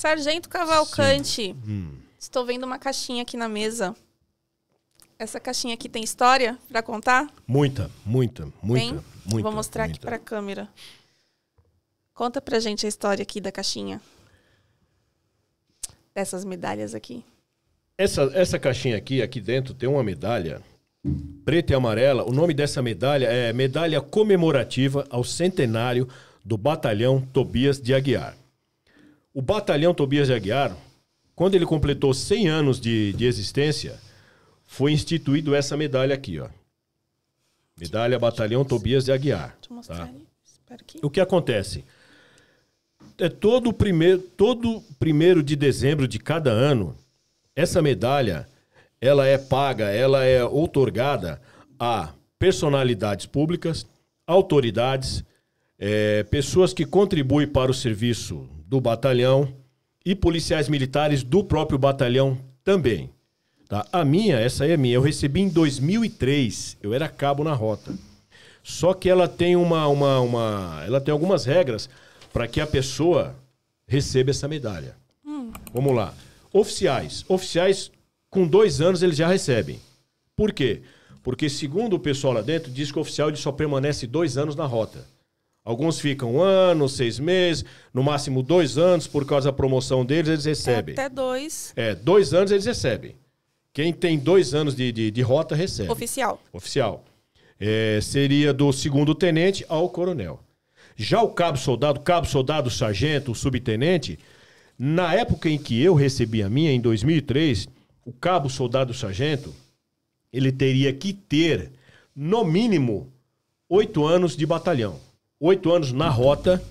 Sargento Cavalcante, hum. estou vendo uma caixinha aqui na mesa. Essa caixinha aqui tem história para contar? Muita, muita, muita, muita. Vou mostrar muita. aqui para a câmera. Conta a gente a história aqui da caixinha. Dessas medalhas aqui. Essa, essa caixinha aqui, aqui dentro tem uma medalha preta e amarela. O nome dessa medalha é Medalha Comemorativa ao Centenário do Batalhão Tobias de Aguiar. O batalhão Tobias de Aguiar, quando ele completou 100 anos de, de existência, foi instituído essa medalha aqui, ó. Medalha Batalhão Tobias de Aguiar. Tá? O que acontece? É todo primeiro, todo primeiro de dezembro de cada ano, essa medalha ela é paga, ela é outorgada a personalidades públicas, autoridades, é, pessoas que contribuem para o serviço do batalhão e policiais militares do próprio batalhão também. Tá? A minha, essa aí é minha, eu recebi em 2003, eu era cabo na rota. Só que ela tem uma, uma, uma ela tem algumas regras para que a pessoa receba essa medalha. Hum. Vamos lá. Oficiais, oficiais com dois anos eles já recebem. Por quê? Porque segundo o pessoal lá dentro diz que o oficial ele só permanece dois anos na rota. Alguns ficam um ano, seis meses, no máximo dois anos, por causa da promoção deles, eles recebem. É até dois. É, dois anos eles recebem. Quem tem dois anos de, de, de rota recebe. Oficial. Oficial. É, seria do segundo tenente ao coronel. Já o cabo soldado, cabo soldado, sargento, subtenente, na época em que eu recebi a minha, em 2003, o cabo soldado sargento, ele teria que ter, no mínimo, oito anos de batalhão oito anos na rota,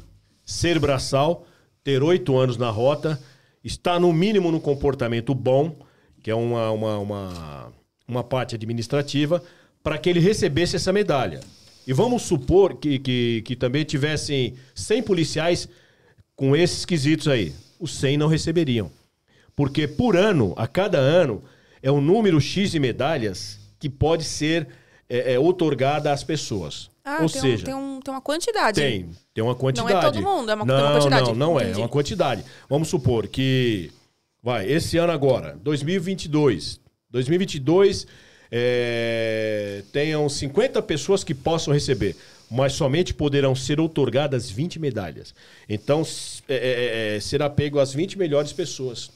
ser braçal, ter oito anos na rota, estar no mínimo no comportamento bom, que é uma, uma, uma, uma parte administrativa, para que ele recebesse essa medalha. E vamos supor que, que, que também tivessem 100 policiais com esses quesitos aí. Os 100 não receberiam. Porque por ano, a cada ano, é um número X de medalhas que pode ser é, é, otorgada às pessoas. Ah, Ou tem seja, um, tem, um, tem, uma quantidade. Tem, tem uma quantidade. Não é todo mundo, é uma, não, uma quantidade. Não, não é, é uma quantidade. Vamos supor que, vai, esse ano agora, 2022, 2022 é, tenham 50 pessoas que possam receber, mas somente poderão ser outorgadas 20 medalhas. Então, é é, é, é, será pego as 20 melhores pessoas.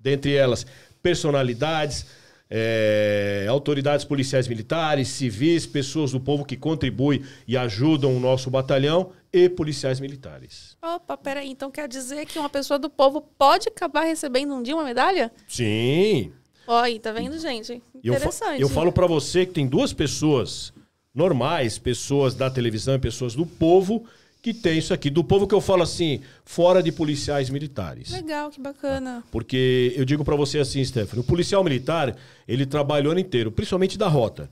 Dentre elas, personalidades, é, autoridades policiais militares, civis, pessoas do povo que contribuem e ajudam o nosso batalhão e policiais militares. Opa, peraí, então quer dizer que uma pessoa do povo pode acabar recebendo um dia uma medalha? Sim. Oi, tá vendo, gente? Interessante. Eu, fa eu falo para você que tem duas pessoas normais, pessoas da televisão e pessoas do povo que tem isso aqui. Do povo que eu falo assim, fora de policiais militares. Legal, que bacana. Tá? Porque eu digo para você assim, Stephanie, o policial militar, ele trabalha o ano inteiro, principalmente da rota.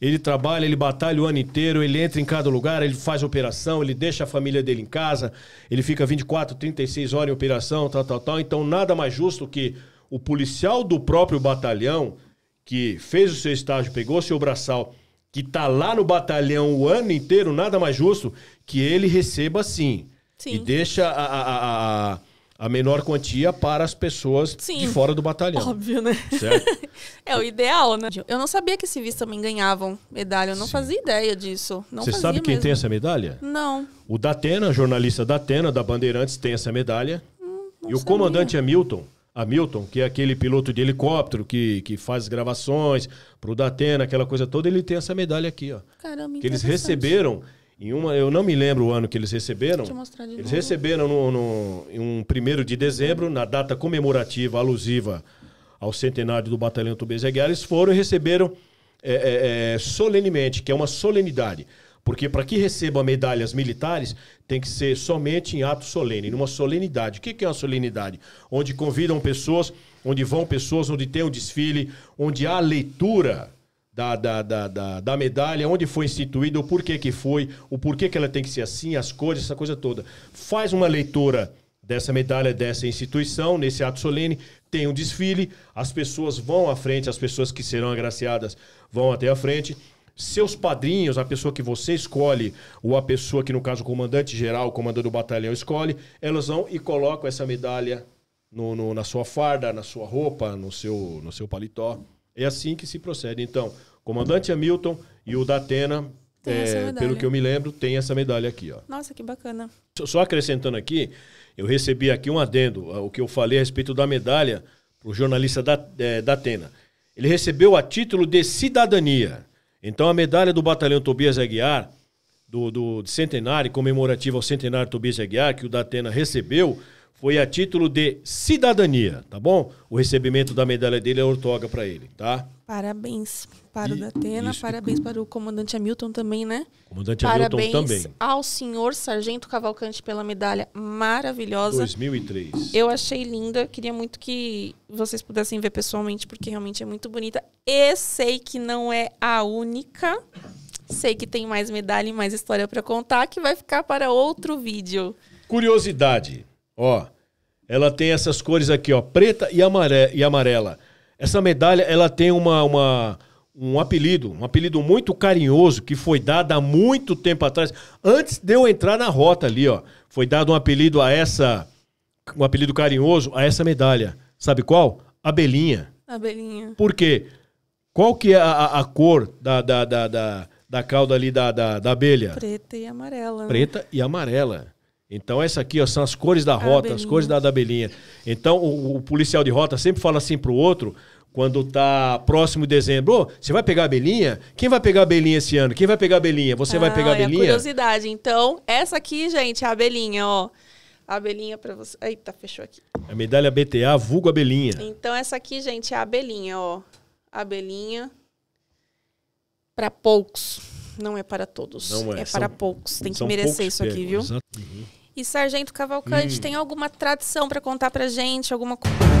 Ele trabalha, ele batalha o ano inteiro, ele entra em cada lugar, ele faz operação, ele deixa a família dele em casa, ele fica 24, 36 horas em operação, tal, tal, tal. Então, nada mais justo que o policial do próprio batalhão, que fez o seu estágio, pegou o seu braçal que tá lá no batalhão o ano inteiro, nada mais justo que ele receba sim. sim. E deixa a, a, a, a menor quantia para as pessoas sim. de fora do batalhão. Óbvio, né? Certo? é o ideal, né? Eu não sabia que civis também ganhavam medalha, eu não sim. fazia ideia disso. Você sabe quem mesmo. tem essa medalha? Não. O Datena, jornalista Datena, da Bandeirantes, tem essa medalha. Hum, e sabia. o comandante Hamilton Hamilton, que é aquele piloto de helicóptero que, que faz gravações pro Datena, aquela coisa toda, ele tem essa medalha aqui, ó. Caramba, Que eles receberam em uma, eu não me lembro o ano que eles receberam. eles novo. receberam no, no, em um primeiro de dezembro, na data comemorativa alusiva ao centenário do Batalhão Tubês Eles foram e receberam é, é, é, solenemente, que é uma solenidade. Porque para que recebam medalhas militares, tem que ser somente em ato solene, numa solenidade. O que é uma solenidade? Onde convidam pessoas, onde vão pessoas, onde tem um desfile, onde há leitura da, da, da, da, da medalha, onde foi instituída, o porquê que foi, o porquê que ela tem que ser assim, as cores, essa coisa toda. Faz uma leitura dessa medalha dessa instituição, nesse ato solene, tem um desfile, as pessoas vão à frente, as pessoas que serão agraciadas vão até a frente seus padrinhos, a pessoa que você escolhe, ou a pessoa que, no caso, o comandante geral, o comandante do batalhão escolhe, elas vão e colocam essa medalha no, no, na sua farda, na sua roupa, no seu, no seu paletó. É assim que se procede. Então, comandante Hamilton e o da Atena, é, pelo que eu me lembro, tem essa medalha aqui. Ó. Nossa, que bacana. Só acrescentando aqui, eu recebi aqui um adendo, o que eu falei a respeito da medalha, o jornalista da, é, da Atena. Ele recebeu a título de cidadania. Então a medalha do batalhão Tobias Aguiar, do, do centenário, comemorativa ao centenário Tobias Aguiar, que o Datena recebeu, foi a título de cidadania, tá bom? O recebimento da medalha dele é ortoga para ele, tá? Parabéns para e, o Datena, isso. parabéns para o comandante Hamilton também, né? Comandante parabéns Hamilton também. Parabéns ao senhor Sargento Cavalcante pela medalha maravilhosa. 2003. Eu achei linda, queria muito que vocês pudessem ver pessoalmente, porque realmente é muito bonita. E sei que não é a única. Sei que tem mais medalha e mais história para contar, que vai ficar para outro vídeo. Curiosidade. Ó, ela tem essas cores aqui, ó, preta e amarela. Essa medalha, ela tem uma, uma, um apelido, um apelido muito carinhoso que foi dado há muito tempo atrás, antes de eu entrar na rota ali, ó. Foi dado um apelido a essa, um apelido carinhoso a essa medalha. Sabe qual? Abelhinha. Abelhinha. Por quê? Qual que é a, a cor da, da, da, da, da cauda ali da, da, da abelha? Preta e amarela. Né? Preta e amarela. Então, essa aqui ó, são as cores da rota, Abelinha. as cores da, da abelhinha. Então, o, o, policial de rota sempre fala assim pro outro, quando tá próximo de dezembro, oh, você vai pegar a abelhinha? Quem vai pegar a abelhinha esse ano? Quem vai pegar ah, a abelhinha? Você ah, vai pegar a abelhinha? É curiosidade. Então, essa aqui, gente, é a abelhinha, ó. A abelhinha para você. Eita, fechou aqui. A medalha BTA, vulgo abelhinha. Então, essa aqui, gente, é a abelhinha, ó. Abelhinha. Para poucos. Não é para todos. Não é. é para são, poucos. Tem que merecer isso aqui, viu? Exatamente. E Sargento Cavalcante, hum. tem alguma tradição para contar para gente? Alguma coisa?